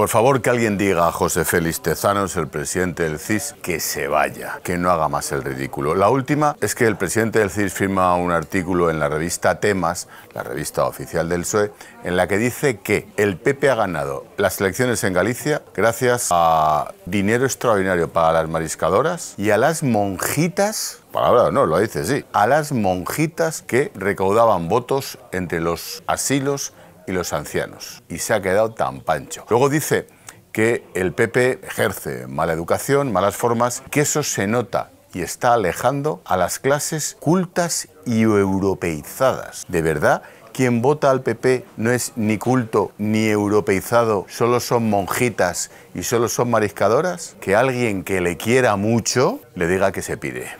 Por favor, que alguien diga a José Félix Tezanos, el presidente del CIS, que se vaya, que no haga más el ridículo. La última es que el presidente del CIS firma un artículo en la revista Temas, la revista oficial del PSOE, en la que dice que el PP ha ganado las elecciones en Galicia gracias a dinero extraordinario para las mariscadoras y a las monjitas palabra no, lo dice, sí, a las monjitas que recaudaban votos entre los asilos y los ancianos. Y se ha quedado tan pancho. Luego dice que el PP ejerce mala educación, malas formas, que eso se nota y está alejando a las clases cultas y europeizadas. De verdad, quien vota al PP no es ni culto ni europeizado, solo son monjitas y solo son mariscadoras, que alguien que le quiera mucho le diga que se pide.